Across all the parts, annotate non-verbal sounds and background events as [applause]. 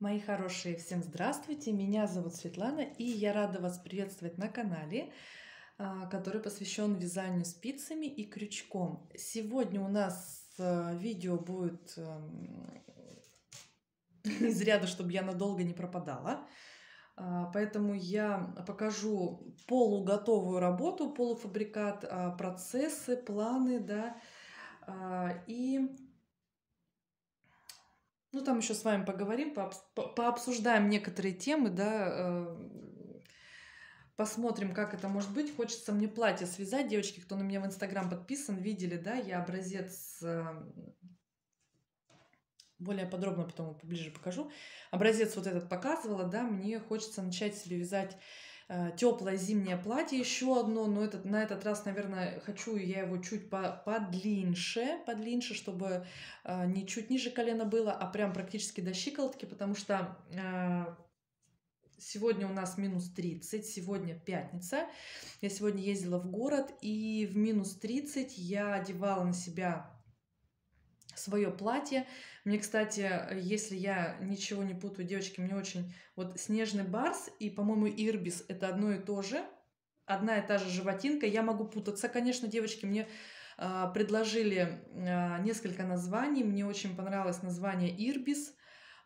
Мои хорошие, всем здравствуйте! Меня зовут Светлана, и я рада вас приветствовать на канале, а, который посвящен вязанию спицами и крючком. Сегодня у нас э, видео будет эм, из ряда, чтобы я надолго не пропадала. А, поэтому я покажу полуготовую работу, полуфабрикат, а, процессы, планы, да, и ну, там еще с вами поговорим, пообсуждаем некоторые темы, да, э, посмотрим, как это может быть. Хочется мне платье связать. Девочки, кто на меня в Инстаграм подписан, видели, да, я образец э, более подробно потом поближе покажу. Образец вот этот показывала, да, мне хочется начать себе вязать Э, теплое зимнее платье еще одно, но этот, на этот раз, наверное, хочу я его чуть по, подлиннее, подлиннее, чтобы э, не чуть ниже колена было, а прям практически до щиколотки, потому что э, Сегодня у нас минус 30, сегодня пятница. Я сегодня ездила в город, и в минус 30 я одевала на себя свое платье. Мне, кстати, э, если я ничего не путаю, девочки, мне очень... Вот снежный барс и, по-моему, ирбис — это одно и то же. Одна и та же животинка. Я могу путаться, конечно, девочки. Мне э, предложили э, несколько названий. Мне очень понравилось название ирбис.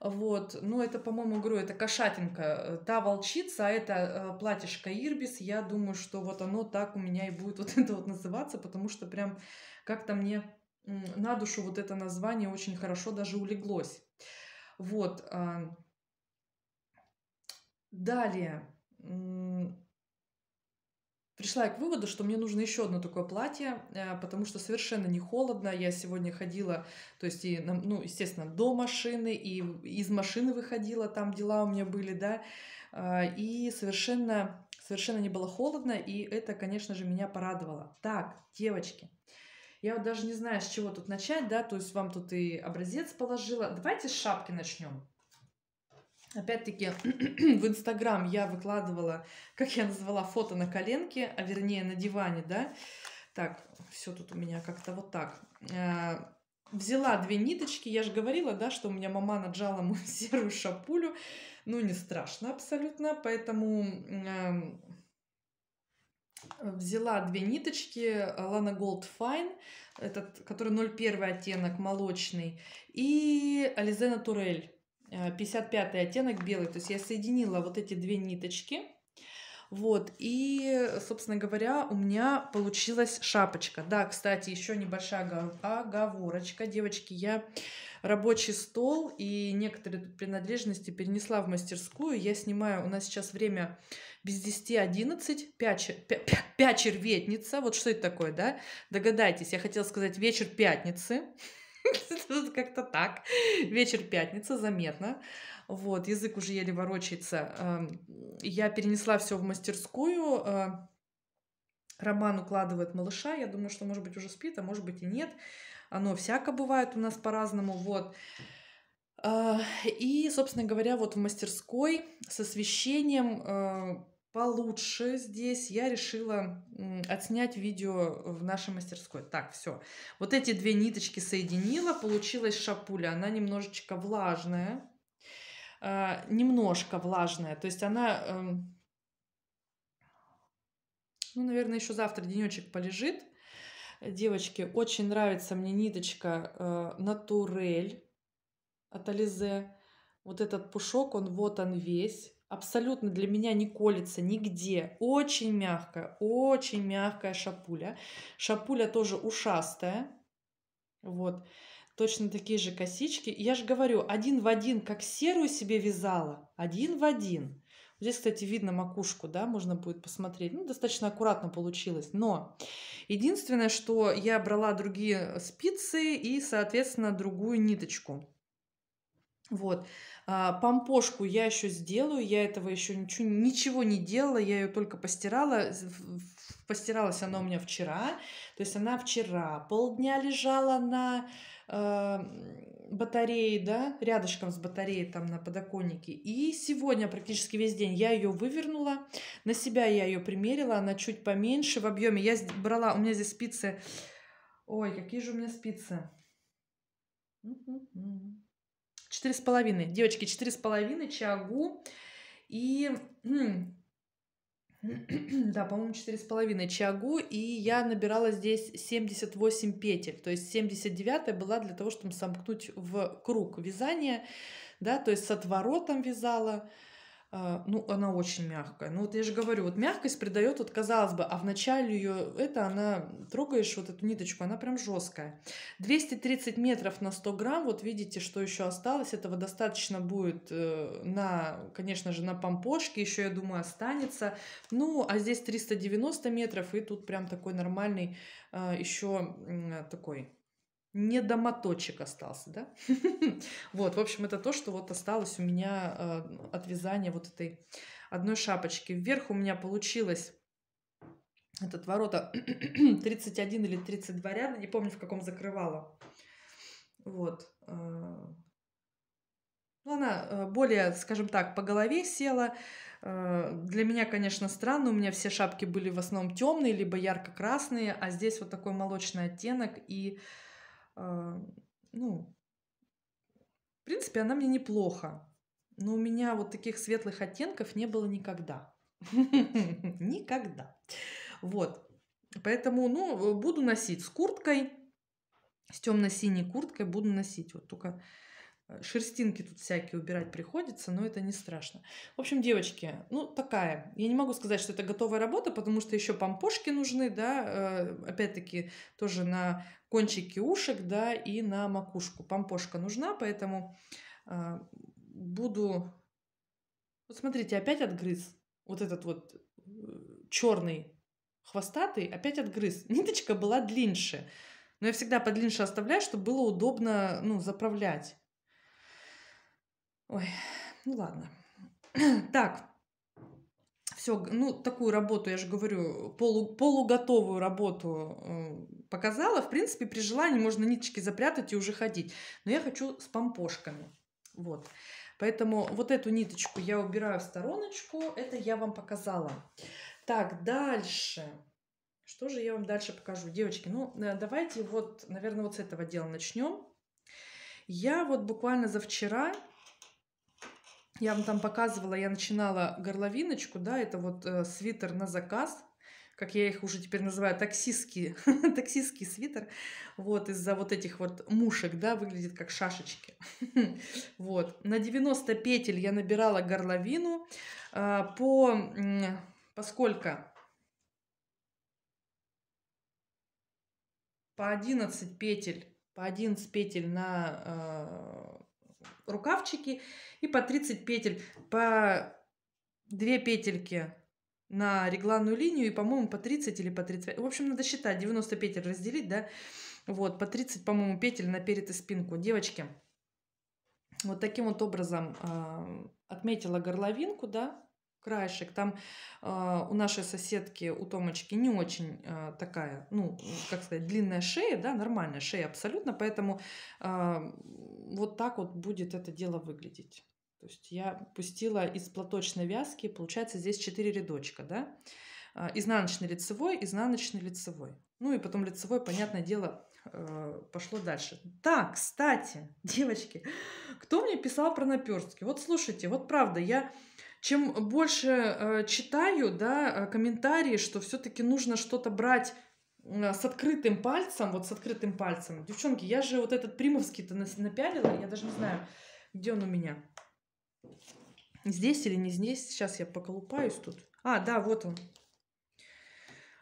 Вот, ну это, по-моему, говорю, это кошатинка, э, та волчица, а это э, платьишко ирбис. Я думаю, что вот оно так у меня и будет вот это вот называться, потому что прям как-то мне на душу вот это название очень хорошо даже улеглось. Вот. Далее. Пришла я к выводу, что мне нужно еще одно такое платье, э, потому что совершенно не холодно. Я сегодня ходила, то есть, и, ну, естественно, до машины, и из машины выходила, там дела у меня были, да, а, и совершенно, совершенно не было холодно, и это, конечно же, меня порадовало. Так, девочки, я вот даже не знаю, с чего тут начать, да, то есть вам тут и образец положила. Давайте с шапки начнем. Опять-таки, [clears throat] в Инстаграм я выкладывала, как я назвала, фото на коленке, а вернее на диване, да. Так, все тут у меня как-то вот так. Э, взяла две ниточки, я же говорила, да, что у меня мама наджала мою [laughs] серую шапулю. Ну, не страшно абсолютно, поэтому эм, взяла две ниточки Lana Gold Fine, этот, который 0,1 оттенок молочный, и Alize Naturel 55 э, оттенок белый. То есть я соединила вот эти две ниточки. Вот, и, собственно говоря, у меня получилась шапочка. Да, кстати, еще небольшая оговорочка. Девочки, я рабочий стол и некоторые принадлежности перенесла в мастерскую. Я снимаю, у нас сейчас время без 10-11, пячер, пячер ветница. Вот что это такое, да? Догадайтесь, я хотела сказать вечер пятницы. [laughs] Как-то так. Вечер пятница, заметно. Вот, язык уже еле ворочается. Эм, я перенесла все в мастерскую. Э, роман укладывает малыша. Я думаю, что, может быть, уже спит, а может быть и нет. Оно всяко бывает у нас по-разному. Вот. А, и, собственно говоря, вот в мастерской с освещением э, получше здесь я решила отснять видео в нашей мастерской. Так, все. Вот эти две ниточки соединила, получилась шапуля. Она немножечко влажная. А, немножко влажная. То есть она, эм, ну, наверное, еще завтра денечек полежит. Девочки, очень нравится мне ниточка э, Натурель от Ализе. Вот этот пушок, он вот он весь. Абсолютно для меня не колется нигде. Очень мягкая, очень мягкая шапуля. Шапуля тоже ушастая. Вот. Точно такие же косички. Я же говорю, один в один, как серую себе вязала. Один в один. Здесь, кстати, видно макушку, да, можно будет посмотреть. Ну, достаточно аккуратно получилось. Но единственное, что я брала другие спицы и, соответственно, другую ниточку. Вот. А, помпошку я еще сделаю, я этого еще ничего, ничего не делала, я ее только постирала. Постиралась она у меня вчера, то есть она вчера полдня лежала на а, батареи, да, рядышком с батареей там на подоконнике. И сегодня практически весь день я ее вывернула, на себя я ее примерила, она чуть поменьше в объеме. Я брала, у меня здесь спицы, ой, какие же у меня спицы. Четыре с половиной, девочки, четыре с половиной, чагу. И хм, [clears throat] да, по-моему, четыре с половиной чагу, и я набирала здесь 78 петель, то есть 79 была для того, чтобы сомкнуть в круг вязания, да, то есть с отворотом вязала, а, ну, она очень мягкая. Ну, вот я же говорю, вот мягкость придает, вот казалось бы, а в начале ее, это она, трогаешь вот эту ниточку, она прям жесткая. 230 метров на 100 грамм, вот видите, что еще осталось, этого достаточно будет э, на, конечно же, на помпошке, еще, я думаю, останется. Ну, а здесь 390 метров, и тут прям такой нормальный а, еще такой не домоточек остался, да? [laughs] вот, в общем, это то, что вот осталось у меня а, ну, от вязания вот этой одной шапочки. Вверх у меня получилось этот ворота 31 [clears throat] или 32 ряда, не помню, в каком закрывала. Вот. А, ну, она а, более, скажем так, по голове села. Для меня, конечно, странно. У меня все шапки были в основном темные, либо ярко-красные, а здесь вот такой молочный оттенок и э, а, ну, в принципе, она мне неплохо, но у меня вот таких светлых оттенков не было никогда. [laughs] Никогда. Вот. Поэтому, ну, буду носить с курткой, с темно-синей курткой буду носить. Вот только Э, шерстинки тут всякие убирать приходится, но это не страшно. В общем, девочки, ну такая. Я не могу сказать, что это готовая работа, потому что еще помпошки нужны, да, э, опять-таки тоже на кончики ушек, да, и на макушку. Помпошка нужна, поэтому э, буду... Вот смотрите, опять отгрыз вот этот вот черный хвостатый, опять отгрыз. Ниточка была длиннее, но я всегда подлиннее оставляю, чтобы было удобно, ну, заправлять. Ой, ну ладно. [clears throat] Так, все, ну, такую работу, я же говорю, полу, полуготовую работу э, показала. В принципе, при желании можно ниточки запрятать и уже ходить. Но я хочу с помпошками. Вот. Поэтому вот эту ниточку я убираю в стороночку. Это я вам показала. Так, дальше. Что же я вам дальше покажу? Девочки, ну, э, давайте вот, наверное, вот с этого дела начнем. Я вот буквально за вчера я вам там показывала, я начинала горловиночку, да, это вот э, свитер на заказ, как я их уже теперь называю, таксистский, [laughs] таксистский свитер, вот, из-за вот этих вот мушек, да, выглядит как шашечки. [laughs] вот, на 90 петель я набирала горловину, э, по, э, поскольку по 11 петель, по 11 петель на а, рукавчики и по 30 петель, по 2 петельки на регланную линию и, по-моему, по 30 или по 35. В общем, надо считать, 90 петель разделить, да? Вот, по 30, по-моему, петель на перед и спинку. Девочки, вот таким вот образом э, отметила горловинку, да, краешек. Там э, у нашей соседки, у Томочки, не очень э, такая, ну, как сказать, длинная шея, да, нормальная шея абсолютно, поэтому э, вот так вот будет это дело выглядеть. То есть я пустила из платочной вязки, получается здесь 4 рядочка, да, э, изнаночный лицевой, изнаночный лицевой. Ну и потом лицевой, понятное дело, э, пошло дальше. Да, кстати, [laughs] девочки, кто мне писал про наперстки? Вот слушайте, вот правда, я чем больше э, читаю, да, э, комментарии, что все-таки нужно что-то брать э, с открытым пальцем, вот с открытым пальцем. Девчонки, я же вот этот примовский-то напялила, я даже не знаю, где он у меня. Здесь или не здесь? Сейчас я поколупаюсь тут. А, да, вот он.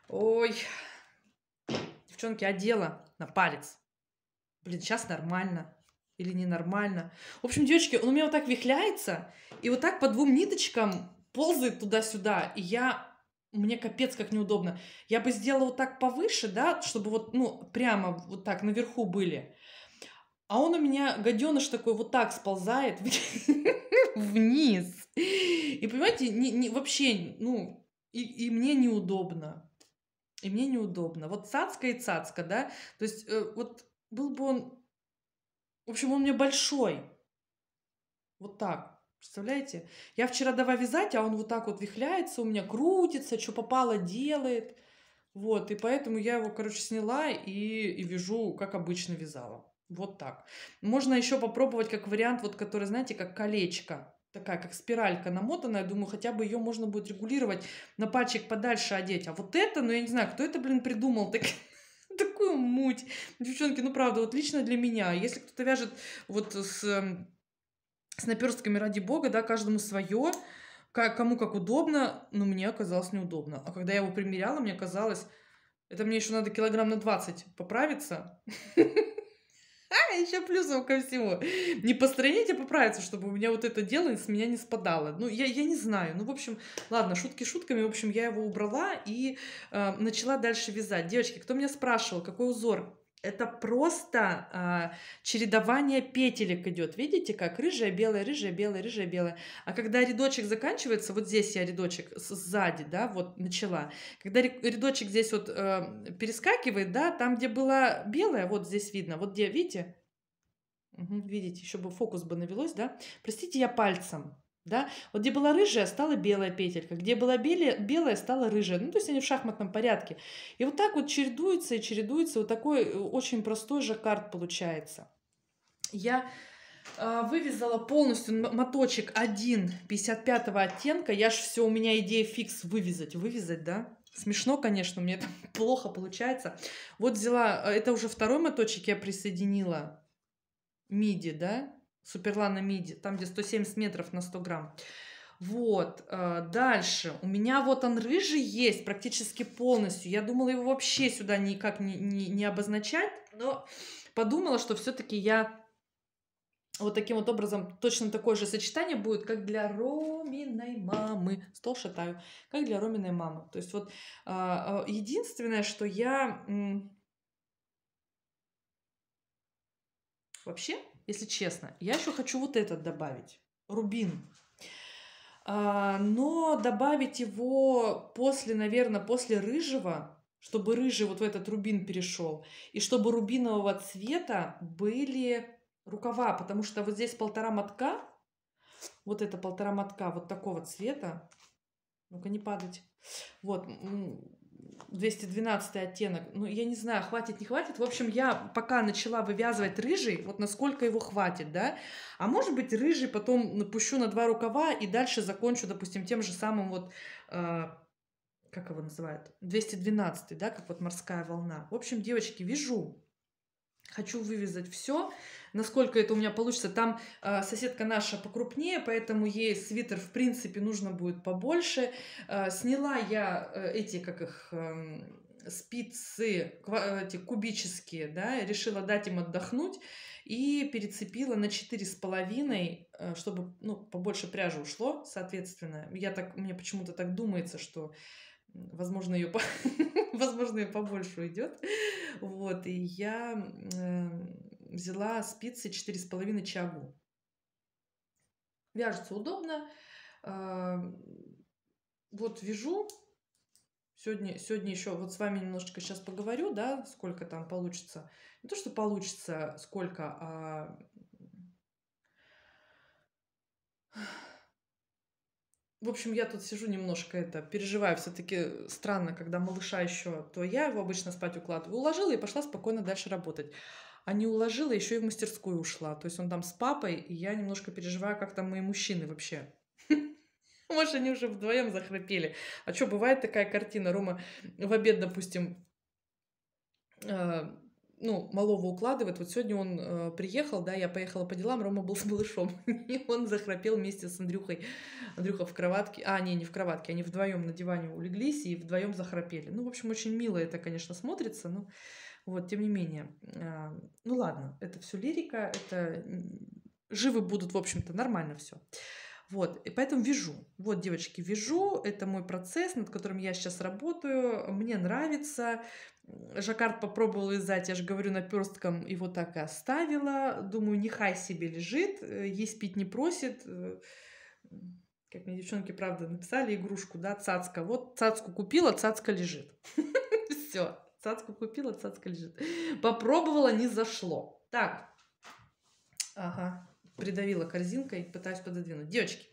Ой, девчонки, одела на палец. Блин, сейчас нормально или ненормально. В общем, девочки, он у меня вот так вихляется, и вот так по двум ниточкам ползает туда-сюда, и я мне капец как неудобно. Я бы сделала вот так повыше, да, чтобы вот, ну, прямо вот так наверху были. А он у меня, гаденыш такой, вот так сползает [laughs] вниз. И понимаете, не, не, вообще, ну, и, и мне неудобно. И мне неудобно. Вот цацка и цацка, да? То есть э, вот был бы он в общем, он мне большой. Вот так. Представляете? Я вчера давай вязать, а он вот так вот вихляется, у меня крутится, что попало делает. Вот, и поэтому я его, короче, сняла и, и вяжу, как обычно вязала. Вот так. Можно еще попробовать как вариант, вот который, знаете, как колечко. Такая, как спиралька намотанная. Думаю, хотя бы ее можно будет регулировать, на пальчик подальше одеть. А вот это, ну я не знаю, кто это, блин, придумал так. [laughs] [laughs] Такую муть. Девчонки, ну правда, вот лично для меня, если кто-то вяжет вот с, эм, с наперстками ради бога, да, каждому свое, как, кому как удобно, но ну, мне оказалось неудобно. А когда я его примеряла, мне казалось, это мне еще надо килограмм на 20 поправиться. [laughs] А, еще плюсом ко всему. Не по стране а поправиться, чтобы у меня вот это дело с меня не спадало. Ну, я, я не знаю. Ну, в общем, ладно, шутки шутками. В общем, я его убрала и э, начала дальше вязать. Девочки, кто меня спрашивал, какой узор? это просто а, чередование петелек идет. Видите, как рыжая, белая, рыжая, белая, рыжая, белая. А когда рядочек заканчивается, вот здесь я рядочек сзади, да, вот начала. Когда рядочек здесь вот э, перескакивает, да, там, где была белая, вот здесь видно, вот где, видите? Угу, видите, еще бы фокус бы навелось, да? Простите, я пальцем да? Вот где была рыжая, стала белая петелька, где была белая, белая, стала рыжая. Ну, то есть они в шахматном порядке. И вот так вот чередуется и чередуется. Вот такой э, очень простой же карт получается. Я а, вывязала полностью моточек 1 55 оттенка. Я же все, у меня идея фикс вывязать. Вывязать, да? Смешно, конечно, мне это [laughs] плохо получается. Вот взяла, э, это уже второй моточек я присоединила. Миди, да? Суперлана Миди, там где 170 метров на 100 грамм. Вот, э, дальше. У меня вот он рыжий есть практически полностью. Я думала его вообще сюда никак не, не, не обозначать, но подумала, что все-таки я вот таким вот образом точно такое же сочетание будет, как для Роминой мамы. Стол шатаю. Как для Роминой мамы. То есть вот а, а, единственное, что я... Вообще, если честно. Я еще хочу вот этот добавить. Рубин. А, но добавить его после, наверное, после рыжего, чтобы рыжий вот в этот рубин перешел, и чтобы рубинового цвета были рукава, потому что вот здесь полтора мотка, вот это полтора мотка вот такого цвета, ну-ка не падать, вот, 212 оттенок. Ну, я не знаю, хватит, не хватит. В общем, я пока начала вывязывать рыжий, вот насколько его хватит, да. А может быть, рыжий потом напущу на два рукава и дальше закончу, допустим, тем же самым вот... Э, как его называют? 212, да, как вот морская волна. В общем, девочки, вяжу. Хочу вывязать все насколько это у меня получится. Там э, соседка наша покрупнее, поэтому ей свитер, в принципе, нужно будет побольше. Э, сняла я э, эти, как их... Эм, э, спицы эти кубические, да, решила дать им отдохнуть и перецепила на четыре с половиной, э, чтобы, ну, побольше пряжи ушло, соответственно. Я так, мне почему-то так думается, что, возможно, ее, [laughs] возможно, ее побольше уйдет. Вот, и я э, взяла спицы 4,5 чагу. Вяжется удобно. А, вот вяжу. Сегодня, сегодня еще вот с вами немножечко сейчас поговорю, да, сколько там получится. Не то, что получится сколько, а в общем, я тут сижу немножко это, переживаю. Все-таки странно, когда малыша еще, то я его обычно спать укладываю. Уложила и пошла спокойно дальше работать а не уложила, еще и в мастерскую ушла. То есть он там с папой, и я немножко переживаю, как там мои мужчины вообще. [laughs] Может, они уже вдвоем захрапели. А что, бывает такая картина, Рома в обед, допустим, э, ну, малого укладывает. Вот сегодня он э, приехал, да, я поехала по делам, Рома был с малышом. [laughs] И он захрапел вместе с Андрюхой. Андрюха в кроватке. А, не, не в кроватке, они вдвоем на диване улеглись и вдвоем захрапели. Ну, в общем, очень мило это, конечно, смотрится. но вот, тем не менее, а, ну ладно, это все лирика, это живы будут, в общем-то, нормально все. Вот, и поэтому вижу, Вот, девочки, вижу, Это мой процесс, над которым я сейчас работаю. Мне нравится. Жаккард попробовала вязать, я же говорю, наперстком его так и оставила. Думаю, нехай себе лежит, э, есть пить не просит. Э, как мне девчонки, правда, написали игрушку, да, цацка. Вот цацку купила, цацка лежит. [laughs] Все. Цацку купила, цацка лежит. Попробовала, не зашло. Так. Ага. Придавила корзинкой, пытаюсь пододвинуть. Девочки,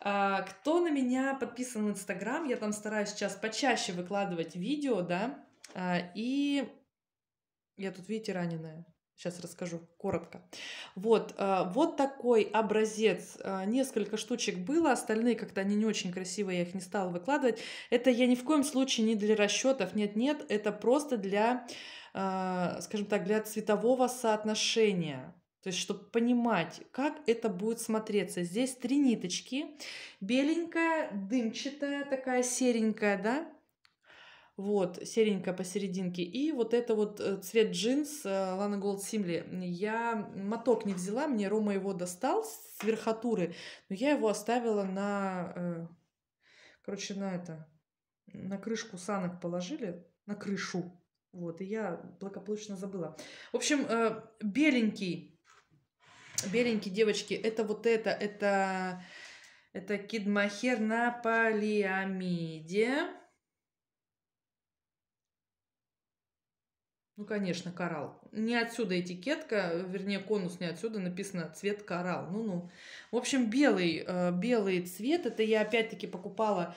а, кто на меня подписан в Инстаграм, я там стараюсь сейчас почаще выкладывать видео, да, а, и я тут, видите, раненая. Сейчас расскажу коротко. Вот, э, вот такой образец. Э, несколько штучек было, остальные как-то они не очень красивые, я их не стала выкладывать. Это я ни в коем случае не для расчетов, нет-нет, это просто для, э, скажем так, для цветового соотношения. То есть, чтобы понимать, как это будет смотреться. Здесь три ниточки. Беленькая, дымчатая, такая серенькая, да? вот, серенькая посерединке. И вот это вот э, цвет джинс э, Лана Голд Симли. Я моток не взяла, мне Рома его достал с верхотуры, но я его оставила на... Э, короче, на это... На крышку санок положили, на крышу. Вот, и я благополучно забыла. В общем, беленький, беленький, девочки, это вот это, это... Это кидмахер на полиамиде. Ну, конечно, коралл. Не отсюда этикетка, э, вернее, конус не отсюда, написано цвет коралл. Ну-ну. В общем, белый, э, белый цвет, это я опять-таки покупала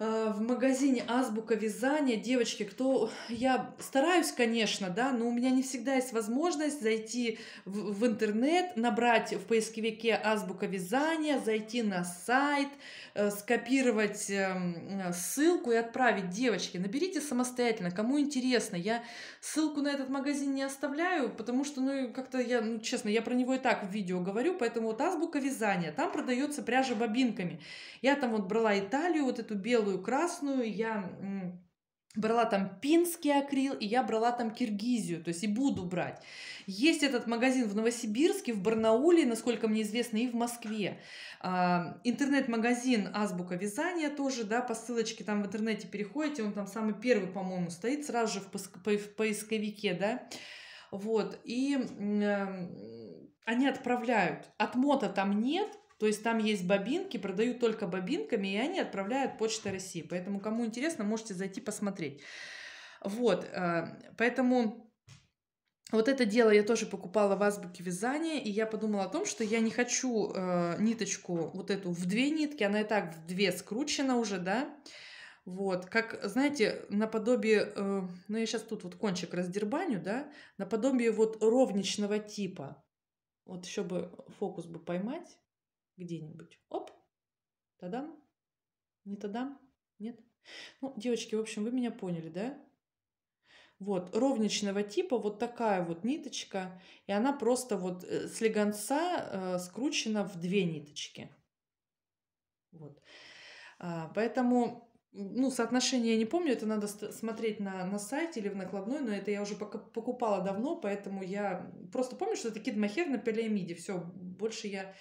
Э, в магазине «Азбука вязания». Девочки, кто... Я стараюсь, конечно, да, но у меня не всегда есть возможность зайти в, в интернет, набрать в поисковике «Азбука вязания», зайти на сайт, э, скопировать э, ссылку и отправить. Девочки, наберите самостоятельно, кому интересно. Я ссылку на этот магазин не оставляю, потому что, ну, как-то я, ну, честно, я про него и так в видео говорю, поэтому вот «Азбука вязания», там продается пряжа бобинками. Я там вот брала Италию, вот эту белую белую, красную, я брала там пинский акрил, и я брала там Киргизию, то есть и буду брать. Есть этот магазин в Новосибирске, в Барнауле, насколько мне известно, и в Москве. А, интернет-магазин «Азбука вязания» тоже, да, по ссылочке там в интернете переходите, он там самый первый, по-моему, стоит сразу же в поисковике, да. Вот, и э, они отправляют. Отмота там нет, то есть там есть бобинки, продают только бобинками, и они отправляют Почта России. Поэтому, кому интересно, можете зайти посмотреть. Вот, э, поэтому вот это дело я тоже покупала в азбуке вязания, и я подумала о том, что я не хочу э, ниточку вот эту в две нитки, она и так в две скручена уже, да. Вот, как, знаете, наподобие, э, ну я сейчас тут вот кончик раздербаню, да, наподобие вот ровничного типа. Вот еще бы фокус бы поймать где-нибудь. Оп, тадам, не тадам, нет. Ну, девочки, в общем, вы меня поняли, да? Вот, ровничного типа, вот такая вот ниточка, и она просто вот э, с легонца э, скручена в две ниточки. Вот. А, поэтому, ну, соотношение я не помню, это надо смотреть на, на сайте или в накладной, но это я уже пока покупала давно, поэтому я просто помню, что это кид махер на пелиамиде, все, больше я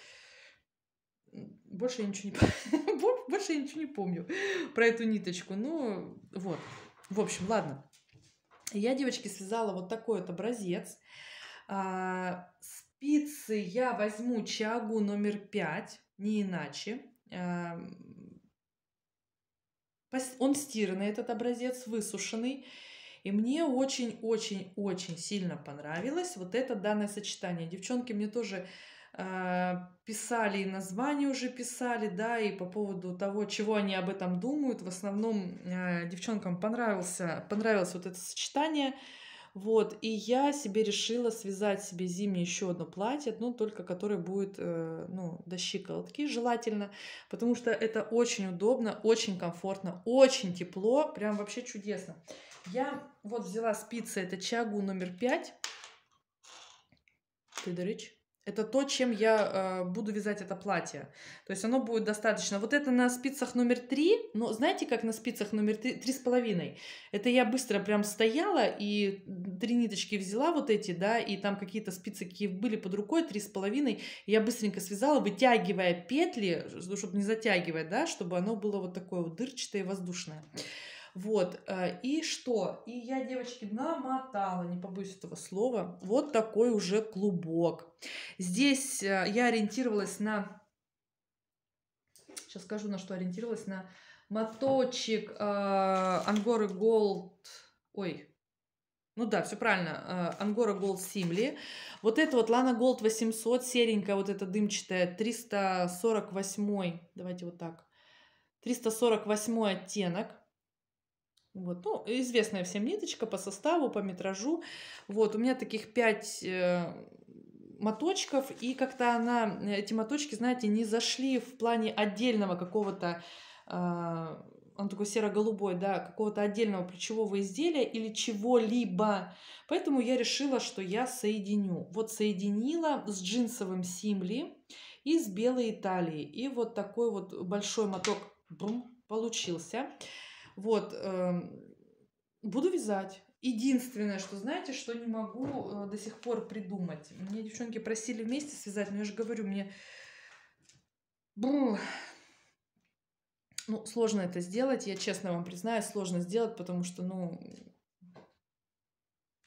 больше я ничего не, [laughs] больше я ничего не помню про эту ниточку. Ну, вот. В общем, ладно. Я, девочки, связала вот такой вот образец. А, спицы я возьму чагу номер пять не иначе. А, он стиранный, этот образец, высушенный. И мне очень-очень-очень сильно понравилось вот это данное сочетание. Девчонки мне тоже а, писали и название уже писали, да, и по поводу того, чего они об этом думают. В основном а, девчонкам понравился, понравилось вот это сочетание. Вот, и я себе решила связать себе зимнее еще одно платье, ну, только которое будет, э, ну, до щиколотки желательно, потому что это очень удобно, очень комфортно, очень тепло, прям вообще чудесно. Я вот взяла спицы, это чагу номер пять. Ты это то, чем я э, буду вязать это платье. То есть оно будет достаточно. Вот это на спицах номер три, но знаете, как на спицах номер три, с половиной? Это я быстро прям стояла и три ниточки взяла вот эти, да, и там какие-то спицы, какие были под рукой, три с половиной, я быстренько связала, вытягивая петли, чтобы не затягивать, да, чтобы оно было вот такое вот дырчатое и воздушное. Вот, э, и что? И я, девочки, намотала, не побоюсь этого слова, вот такой уже клубок. Здесь э, я ориентировалась на... Сейчас скажу, на что ориентировалась, на моточек э, Голд... Ой, ну да, все правильно. Ангора Голд Симли. Вот это вот Лана Голд 800, серенькая, вот эта дымчатая, 348. Давайте вот так. 348 оттенок. Вот, ну, известная всем ниточка по составу, по метражу. Вот, у меня таких пять э, моточков, и как-то она, э, эти моточки, знаете, не зашли в плане отдельного какого-то, э, он такой серо-голубой, да, какого-то отдельного плечевого изделия или чего-либо. Поэтому я решила, что я соединю. Вот соединила с джинсовым симли и с белой талии. И вот такой вот большой моток бум, Получился. Вот, эм, буду вязать. Единственное, что, знаете, что не могу э, до сих пор придумать. Мне девчонки просили вместе связать, но я же говорю, мне... Бррр. Ну, сложно это сделать, я честно вам признаю, сложно сделать, потому что, ну,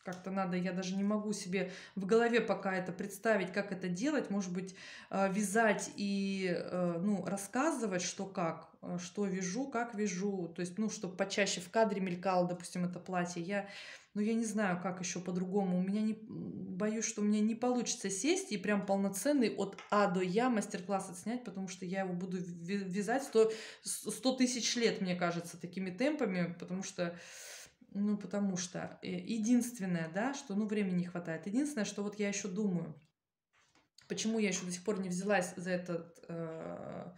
как-то надо, я даже не могу себе в голове пока это представить, как это делать, может быть, э, вязать и э, ну, рассказывать, что как, э, что вяжу, как вяжу, то есть, ну, чтобы почаще в кадре мелькало, допустим, это платье, я, ну, я не знаю, как еще по-другому, у меня не, боюсь, что у меня не получится сесть и прям полноценный от А до Я мастер-класс отснять, потому что я его буду вязать 100 тысяч лет, мне кажется, такими темпами, потому что ну, потому что э, единственное, да, что, ну, времени не хватает. Единственное, что вот я еще думаю, почему я еще до сих пор не взялась за этот, э,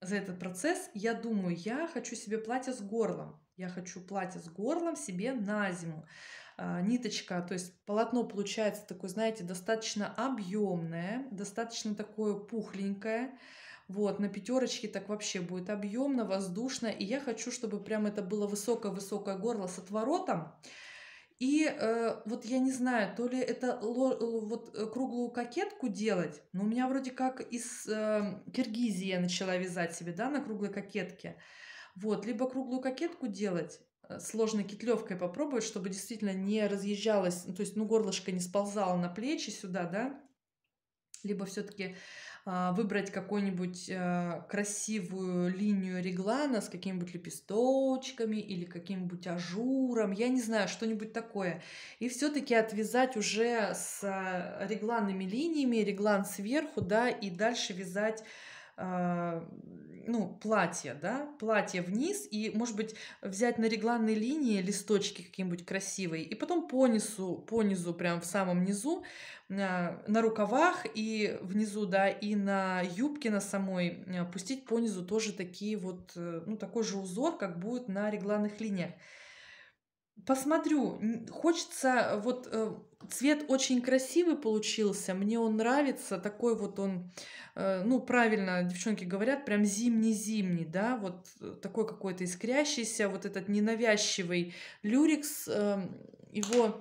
за этот процесс, я думаю, я хочу себе платье с горлом. Я хочу платье с горлом себе на зиму. Э, ниточка, то есть полотно получается такое, знаете, достаточно объемное, достаточно такое пухленькое вот, на пятерочке так вообще будет объемно, воздушно. И я хочу, чтобы прям это было высокое-высокое горло с отворотом. И э, вот я не знаю, то ли это вот э, круглую кокетку делать, но у меня вроде как из э, Киргизии я начала вязать себе, да, на круглой кокетке. Вот, либо круглую кокетку делать, э, сложной китлевкой попробовать, чтобы действительно не разъезжалось, ну, то есть, ну, горлышко не сползало на плечи сюда, да, либо все-таки а, выбрать какую-нибудь а, красивую линию реглана с какими-нибудь лепесточками или каким-нибудь ажуром, я не знаю, что-нибудь такое. И все таки отвязать уже с а, регланными линиями, реглан сверху, да, и дальше вязать ну, платье, да, платье вниз, и, может быть, взять на регланной линии листочки какие-нибудь красивые, и потом по низу, по низу, прям в самом низу, на, на рукавах и внизу, да, и на юбке на самой а, пустить по низу тоже такие вот, э, ну, такой же узор, как будет на регланных линиях. Посмотрю, хочется вот э, Цвет очень красивый получился, мне он нравится, такой вот он, э, ну, правильно девчонки говорят, прям зимний-зимний, да, вот э, такой какой-то искрящийся, вот этот ненавязчивый люрикс, эм, его,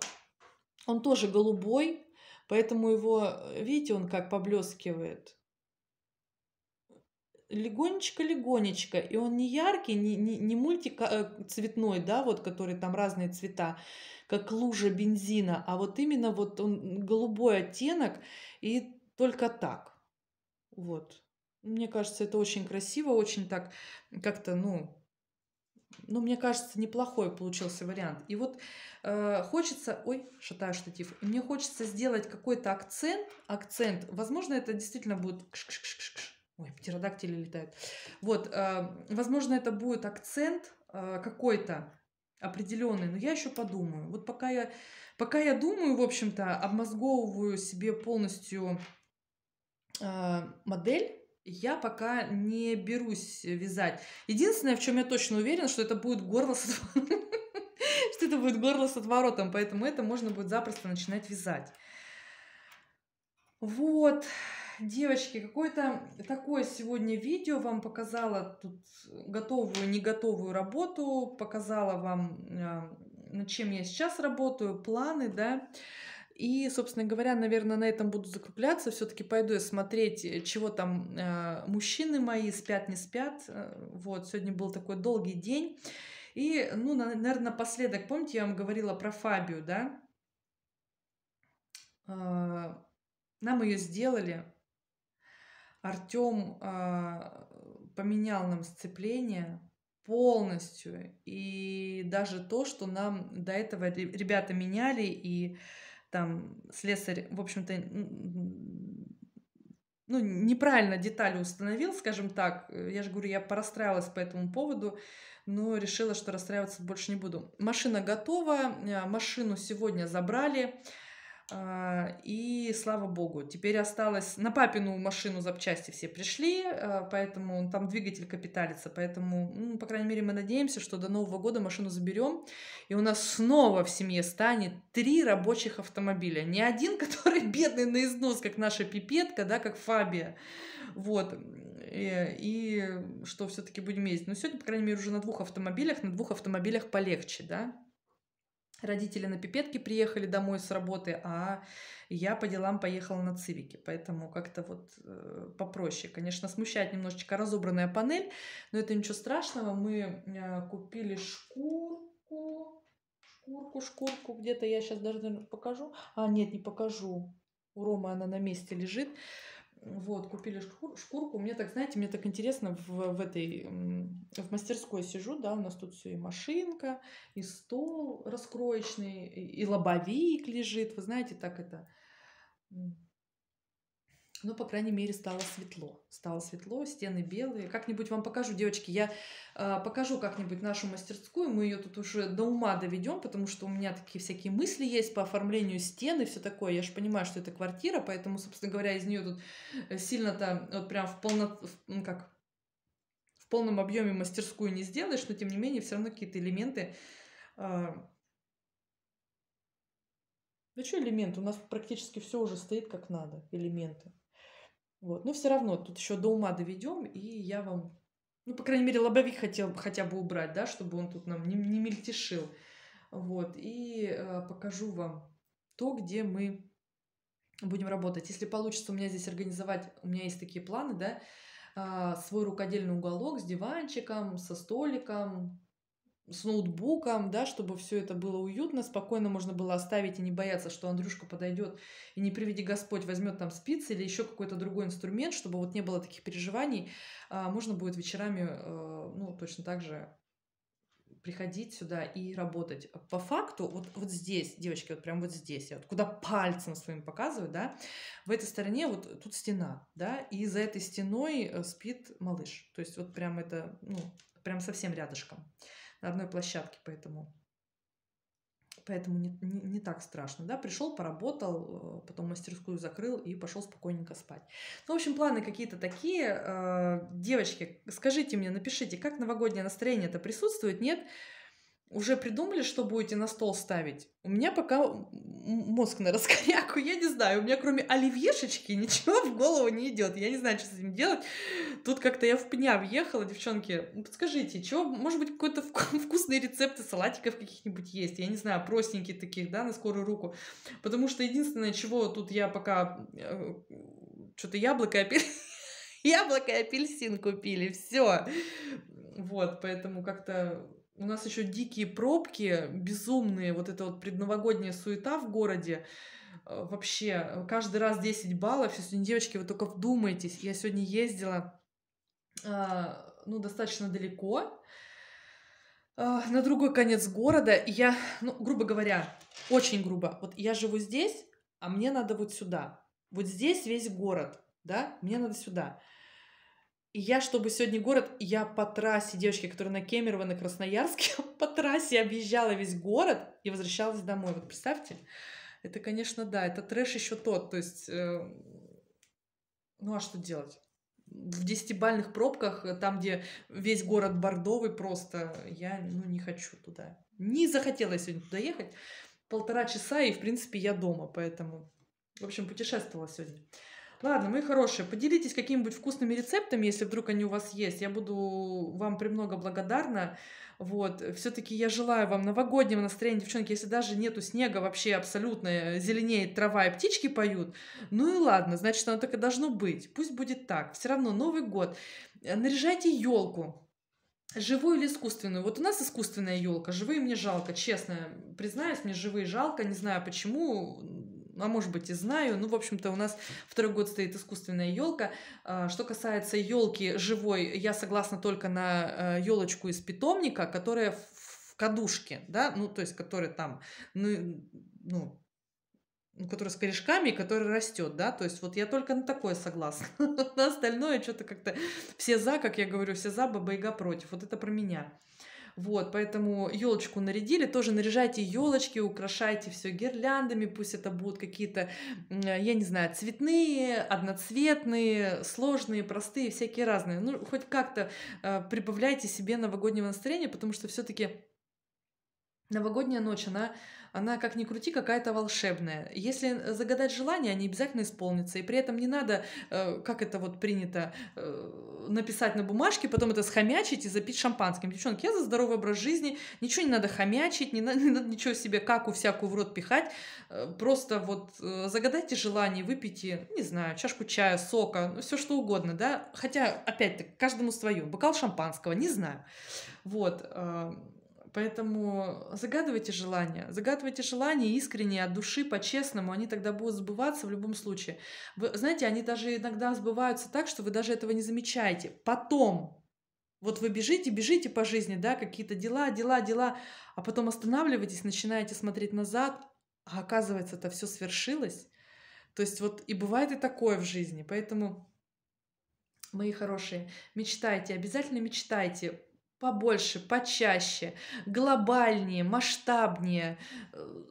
он тоже голубой, поэтому его, э, видите, он как поблескивает, легонечко-легонечко, и он не яркий, не, не, не мультик цветной, да, вот, который там разные цвета, как лужа бензина, а вот именно вот он голубой оттенок и только так. Вот. Мне кажется, это очень красиво, очень так как-то, ну, ну, мне кажется, неплохой получился вариант. И вот э, хочется, ой, шатаю штатив, мне хочется сделать какой-то акцент, акцент, возможно, это действительно будет, ой, птеродактили летают, вот, э, возможно, это будет акцент э, какой-то, определенный, но я еще подумаю. Вот пока я, пока я думаю, в общем-то, обмозговываю себе полностью э, модель, я пока не берусь вязать. Единственное, в чем я точно уверена, что это будет горло с [laughs] Что это будет горло с отворотом, поэтому это можно будет запросто начинать вязать. Вот девочки, какое-то такое сегодня видео вам показала тут готовую, не готовую работу, показала вам, а, над чем я сейчас работаю, планы, да. И, собственно говоря, наверное, на этом буду закругляться. Все-таки пойду я смотреть, э, чего там э, мужчины мои спят, не спят. Э, вот, сегодня был такой долгий день. И, ну, на, наверное, напоследок, помните, я вам говорила про Фабию, да? Э, нам ее сделали, Артем а, поменял нам сцепление полностью. И даже то, что нам до этого ребята меняли, и там слесарь, в общем-то, ну, неправильно детали установил, скажем так. Я же говорю, я порастраивалась по этому поводу, но решила, что расстраиваться больше не буду. Машина готова, а, машину сегодня забрали. А, и слава богу, теперь осталось... На папину машину запчасти все пришли, а, поэтому там двигатель капиталится, поэтому, ну, по крайней мере, мы надеемся, что до Нового года машину заберем, и у нас снова в семье станет три рабочих автомобиля. Не один, [laughs] который бедный на износ, как наша пипетка, да, как Фабия. Вот. И, э, и что все-таки будем ездить. Но сегодня, по крайней мере, уже на двух автомобилях, на двух автомобилях полегче, да. Родители на пипетке приехали домой с работы, а я по делам поехала на цивике. Поэтому как-то вот э, попроще. Конечно, смущает немножечко разобранная панель, но это ничего страшного. Мы э, купили шкурку, шкурку, шкурку. Где-то я сейчас даже покажу. А, нет, не покажу. У Ромы она на месте лежит. Вот, купили шкур, шкурку. Мне так, знаете, мне так интересно в, в этой, в мастерской сижу, да, у нас тут все и машинка, и стол раскроечный, и, и лобовик лежит, вы знаете, так это ну, по крайней мере, стало светло. Стало светло, стены белые. Как-нибудь вам покажу, девочки, я э, покажу как-нибудь нашу мастерскую. Мы ее тут уже до ума доведем, потому что у меня такие всякие мысли есть по оформлению стены, все такое. Я же понимаю, что это квартира, поэтому, собственно говоря, из нее тут э, сильно-то вот прям в полно... В, ну как? В полном объеме мастерскую не сделаешь, но, тем не менее, все равно какие-то элементы... Э, да что элемент? У нас практически все уже стоит как надо, элементы. Вот. Но все равно тут еще до ума доведем, и я вам, ну, по крайней мере, лобовик хотел бы хотя бы убрать, да, чтобы он тут нам не, не мельтешил. Вот. И э, покажу вам то, где мы будем работать. Если получится у меня здесь организовать, у меня есть такие планы, да, а, свой рукодельный уголок с диванчиком, со столиком, с ноутбуком, да, чтобы все это было уютно, спокойно можно было оставить и не бояться, что Андрюшка подойдет и не приведи Господь возьмет там спицы или еще какой-то другой инструмент, чтобы вот не было таких переживаний, а, можно будет вечерами, э, ну, точно так же приходить сюда и работать. По факту, вот, вот здесь, девочки, вот прям вот здесь, я вот куда пальцем своим показываю, да, в этой стороне вот тут стена, да, и за этой стеной э, спит малыш. То есть вот прям это, ну, прям совсем рядышком одной площадке, поэтому поэтому не, не, не так страшно, да, пришел, поработал, э, потом мастерскую закрыл и пошел спокойненько спать. Ну, в общем, планы какие-то такие. Э, девочки, скажите мне, напишите, как новогоднее настроение это присутствует, нет? Уже придумали, что будете на стол ставить? У меня пока мозг на раскоряку, я не знаю. У меня кроме оливьешечки ничего в голову не идет. Я не знаю, что с этим делать. Тут как-то я в пня въехала, девчонки. Подскажите, чего, может быть, какой-то [laughs] вкусные рецепты салатиков каких-нибудь есть? Я не знаю, простенькие таких, да, на скорую руку. Потому что единственное, чего тут я пока... Э, Что-то яблоко и опять [laughs] яблоко и апельсин купили, все. Вот, поэтому как-то у нас еще дикие пробки, безумные, вот эта вот предновогодняя суета в городе. Э, вообще, каждый раз 10 баллов. Сегодня, девочки, вы только вдумайтесь. Я сегодня ездила, а, ну, достаточно далеко, а, на другой конец города. И я, ну, грубо говоря, очень грубо. Вот я живу здесь, а мне надо вот сюда. Вот здесь весь город, да, мне надо сюда я, чтобы сегодня город, я по трассе, девочки, которые на Кемерово, на Красноярске, [laughs] по трассе объезжала весь город и возвращалась домой. Вот представьте, это, конечно, да, это трэш еще тот. То есть, э, ну а что делать? В десятибальных пробках, э, там, где весь город бордовый просто, я, ну, не хочу туда. Не захотела я сегодня туда ехать. Полтора часа, и, в принципе, я дома, поэтому... В общем, путешествовала сегодня. Ладно, мои хорошие, поделитесь какими-нибудь вкусными рецептами, если вдруг они у вас есть. Я буду вам премного благодарна. Вот, все-таки я желаю вам новогоднего настроения, девчонки, если даже нету снега, вообще абсолютно э, зеленеет трава и птички поют. Ну и ладно, значит, оно так и должно быть. Пусть будет так. Все равно Новый год. Э, наряжайте елку, Живую или искусственную? Вот у нас искусственная елка. Живые мне жалко, честно. Признаюсь, мне живые жалко. Не знаю почему а может быть и знаю. Ну, в общем-то, у нас второй год стоит искусственная елка. А, что касается елки живой, я согласна только на э, елочку из питомника, которая в кадушке, да, ну, то есть, которая там, ну, ну ну, который с корешками, который растет, да, то есть вот я только на такое согласна. [laughs] На остальное что-то как-то все за, как я говорю, все за, баба против. Вот это про меня. Вот, поэтому елочку нарядили, тоже наряжайте елочки, украшайте все гирляндами, пусть это будут какие-то, э, я не знаю, цветные, одноцветные, сложные, простые, всякие разные. Ну, хоть как-то э, прибавляйте себе новогоднего настроения, потому что все-таки Новогодняя ночь, она, она как ни крути, какая-то волшебная. Если э, загадать желание, они обязательно исполнятся. И при этом не надо, э, как это вот принято, э, написать на бумажке, потом это схомячить и запить шампанским. Девчонки, я за здоровый образ жизни, ничего не надо хомячить, не надо, не надо ничего себе как у всякую в рот пихать. Э, просто вот э, загадайте желание, выпейте, не знаю, чашку чая, сока, ну, все что угодно, да. Хотя, опять-таки, каждому свое. Бокал шампанского, не знаю. Вот. Э, Поэтому загадывайте желания. Загадывайте желания искренне, от души, по-честному. Они тогда будут сбываться в любом случае. Вы знаете, они даже иногда сбываются так, что вы даже этого не замечаете. Потом, вот вы бежите, бежите по жизни, да, какие-то дела, дела, дела, а потом останавливаетесь, начинаете смотреть назад, а оказывается, это все свершилось. То есть вот и бывает и такое в жизни. Поэтому, мои хорошие, мечтайте, обязательно мечтайте, побольше, почаще, глобальнее, масштабнее.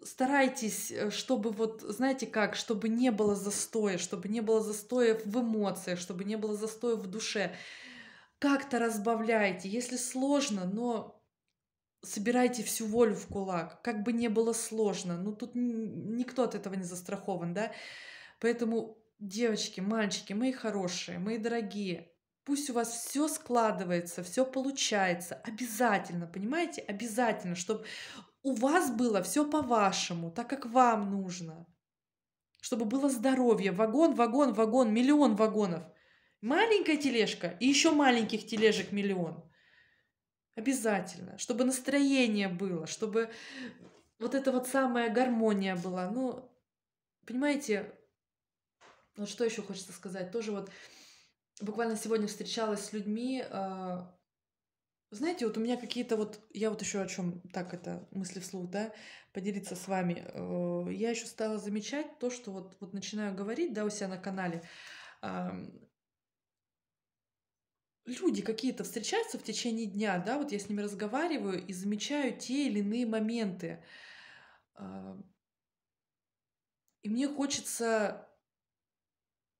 Старайтесь, э, чтобы вот, знаете как, чтобы не было застоя, чтобы не было застоя в эмоциях, чтобы не было застоя в душе. Как-то разбавляйте, если сложно, но собирайте всю волю в кулак, как бы не было сложно. Ну тут никто от этого не застрахован, да? Поэтому, девочки, мальчики, мои хорошие, мои дорогие, Пусть у вас все складывается, все получается. Обязательно, понимаете? Обязательно, чтобы у вас было все по-вашему, так как вам нужно. Чтобы было здоровье. Вагон, вагон, вагон, миллион вагонов. Маленькая тележка и еще маленьких тележек миллион. Обязательно. Чтобы настроение было, чтобы вот эта вот самая гармония была. Ну, понимаете, вот что еще хочется сказать. Тоже вот буквально сегодня встречалась с людьми. Э, знаете, вот у меня какие-то вот, я вот еще о чем так это мысли вслух, да, поделиться с вами. Э, я еще стала замечать то, что вот, вот начинаю говорить, да, у себя на канале. Люди какие-то встречаются в течение дня, да, вот я с ними разговариваю и замечаю те или иные моменты. Э, и мне хочется,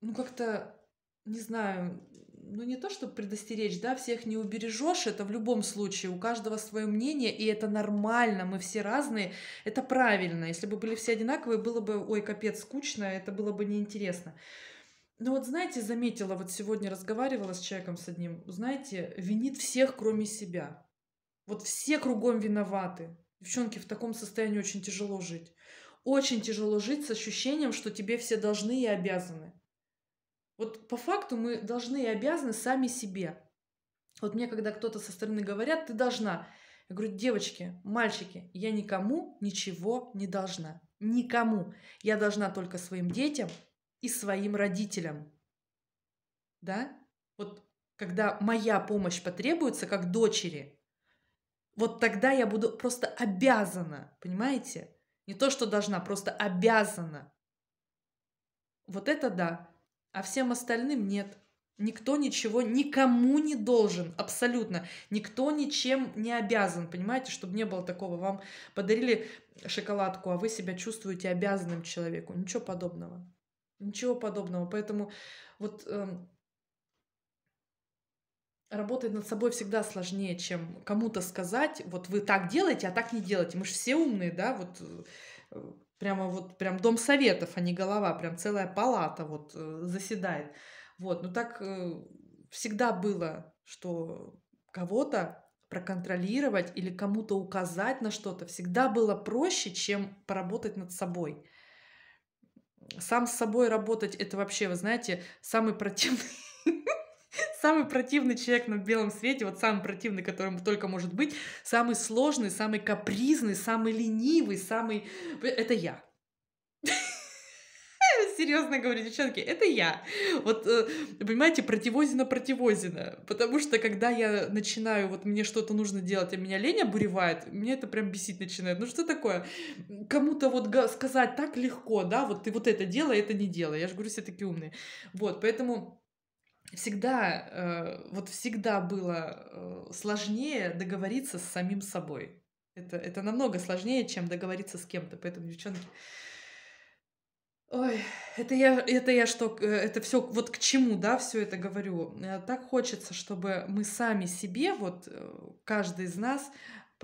ну, как-то не знаю, ну не то, чтобы предостеречь, да, всех не убережешь, это в любом случае, у каждого свое мнение, и это нормально, мы все разные, это правильно. Если бы были все одинаковые, было бы, ой, капец, скучно, это было бы неинтересно. Но ну, вот, знаете, заметила, вот сегодня разговаривала с человеком с одним, знаете, винит всех, кроме себя. Вот все кругом виноваты. Девчонки, в таком состоянии очень тяжело жить. Очень тяжело жить с ощущением, что тебе все должны и обязаны. Вот по факту мы должны и обязаны сами себе. Вот мне, когда кто-то со стороны говорят, ты должна. Я говорю, девочки, мальчики, я никому ничего не должна. Никому. Я должна только своим детям и своим родителям. Да? Вот когда моя помощь потребуется как дочери, вот тогда я буду просто обязана, понимаете? Не то, что должна, просто обязана. Вот это да а всем остальным нет. Никто ничего никому не должен, абсолютно. Никто ничем не обязан, понимаете, чтобы не было такого. Вам подарили шоколадку, а вы себя чувствуете обязанным человеку. Ничего подобного. Ничего подобного. Поэтому вот эм, работать над собой всегда сложнее, чем кому-то сказать, вот вы так делаете, а так не делаете. Мы же все умные, да, вот э, прямо вот прям дом советов, а не голова, прям целая палата вот э, заседает. Вот, ну так э, всегда было, что кого-то проконтролировать или кому-то указать на что-то всегда было проще, чем поработать над собой. Сам с собой работать это вообще, вы знаете, самый противный [laughs] [laughs] Самый противный человек на белом свете, вот самый противный, которым только может быть, самый сложный, самый капризный, самый ленивый, самый... Это я. [laughs] Серьезно говорю, девчонки, это я. Вот, э, понимаете, противозина противозина. Потому что, когда я начинаю, вот мне что-то нужно делать, а меня лень обуревает, мне это прям бесить начинает. Ну что такое? Кому-то вот сказать так легко, да, вот ты вот это делай, это не делай. Я же говорю, все такие умные. Вот, поэтому всегда, э, вот всегда было э, сложнее договориться с самим собой. Это, это намного сложнее, чем договориться с кем-то. Поэтому, девчонки, Ой, это я, это я что, э, это все вот к чему, да, все это говорю. Так хочется, чтобы мы сами себе, вот каждый из нас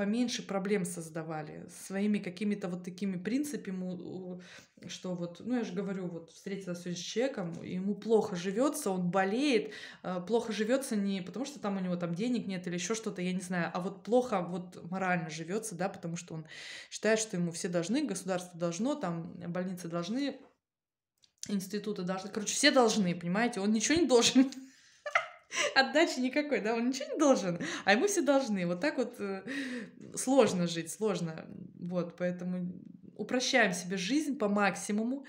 поменьше проблем создавали своими какими-то вот такими принципами, что вот, ну я же говорю, вот встретилась с человеком, ему плохо живется, он болеет, а, плохо живется не потому, что там у него там денег нет или еще что-то, я не знаю, а вот плохо вот морально живется, да, потому что он считает, что ему все должны, государство должно, там больницы должны, институты должны, короче, все должны, понимаете, он ничего не должен. [laughs] Отдачи никакой, да, он ничего не должен, а ему все должны. Вот так вот э, сложно жить, сложно. Вот, поэтому упрощаем себе жизнь по максимуму,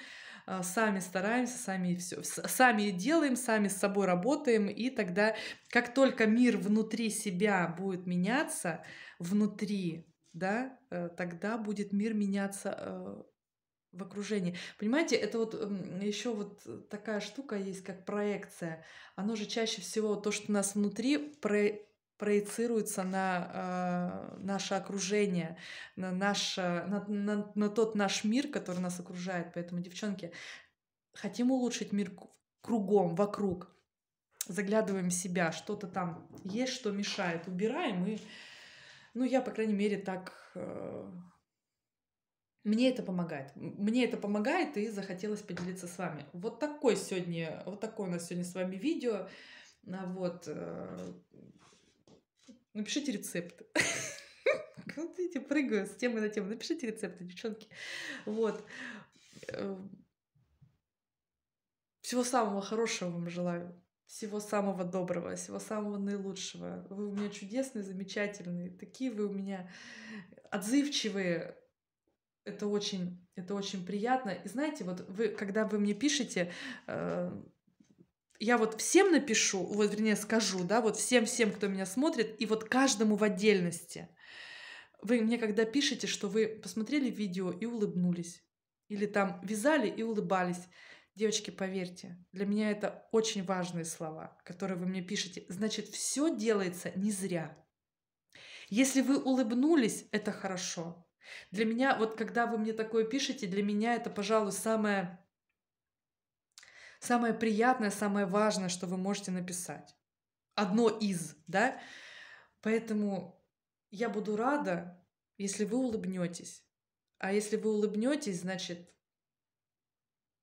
э, сами стараемся, сами все, сами делаем, сами с собой работаем, и тогда, как только мир внутри себя будет меняться, внутри, да, э, тогда будет мир меняться в окружении. Понимаете, это вот еще вот такая штука есть, как проекция. Оно же чаще всего то, что у нас внутри, про проецируется на э, наше окружение, на, наш, на, на, на тот наш мир, который нас окружает. Поэтому, девчонки, хотим улучшить мир кругом, вокруг. Заглядываем в себя, что-то там есть, что мешает, убираем и... Ну, я, по крайней мере, так э, мне это помогает. Мне это помогает и захотелось поделиться с вами. Вот такой сегодня, вот такое у нас сегодня с вами видео. А вот. Э, напишите рецепт. [laughs] Вот видите, прыгаю с темы на тему. Напишите рецепты, девчонки. Вот. Э, всего самого хорошего вам желаю. Всего самого доброго, всего самого наилучшего. Вы у меня чудесные, замечательные. Такие вы у меня отзывчивые, это очень, это очень приятно. И знаете, вот вы, когда вы мне пишете, э, я вот всем напишу, вот вернее скажу, да, вот всем-всем, кто меня смотрит, и вот каждому в отдельности. Вы мне когда пишете, что вы посмотрели видео и улыбнулись, или там вязали и улыбались, Девочки, поверьте, для меня это очень важные слова, которые вы мне пишете. Значит, все делается не зря. Если вы улыбнулись, это хорошо. Для меня, вот когда вы мне такое пишете, для меня это, пожалуй, самое, самое приятное, самое важное, что вы можете написать. Одно из, да? Поэтому я буду рада, если вы улыбнетесь. А если вы улыбнетесь, значит,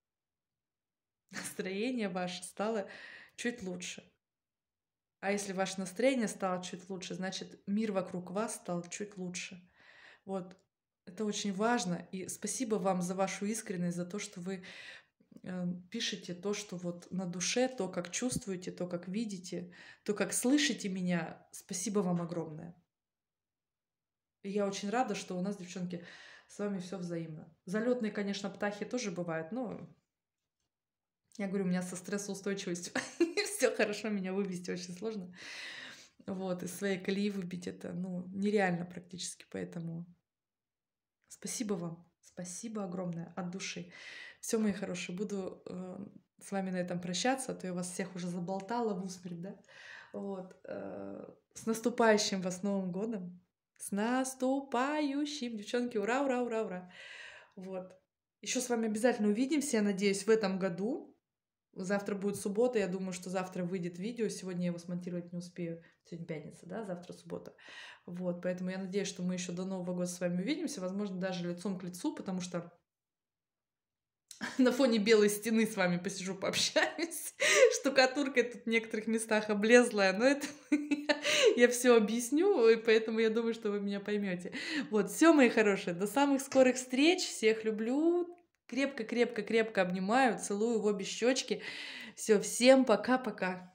[laughs] настроение ваше стало чуть лучше. А если ваше настроение стало чуть лучше, значит, мир вокруг вас стал чуть лучше. Вот это очень важно. И спасибо вам за вашу искренность, за то, что вы э, пишете то, что вот на душе, то, как чувствуете, то, как видите, то, как слышите меня. Спасибо вам огромное. И я очень рада, что у нас, девчонки, с вами все взаимно. Залетные, конечно, птахи тоже бывают, но я говорю, у меня со стрессоустойчивостью [laughs] все хорошо, меня вывести очень сложно. Вот, из своей колеи выбить это, ну, нереально практически, поэтому Спасибо вам. Спасибо огромное от души. Все, мои хорошие, буду э, с вами на этом прощаться, а то я вас всех уже заболтала в усмерть, да? Вот. Э, с наступающим вас Новым годом! С наступающим! Девчонки, ура, ура, ура, ура! Вот. Еще с вами обязательно увидимся, я надеюсь, в этом году. Завтра будет суббота, я думаю, что завтра выйдет видео. Сегодня я его смонтировать не успею. Сегодня пятница, да, завтра суббота. Вот, поэтому я надеюсь, что мы еще до Нового года с вами увидимся, возможно, даже лицом к лицу, потому что на фоне белой стены с вами посижу, пообщаюсь. [laughs] Штукатурка тут в некоторых местах облезлая, но это [laughs] я все объясню, и поэтому я думаю, что вы меня поймете. Вот, все, мои хорошие, до самых скорых встреч, всех люблю, Крепко-крепко-крепко обнимаю, целую в обе щечки. Все, всем пока-пока.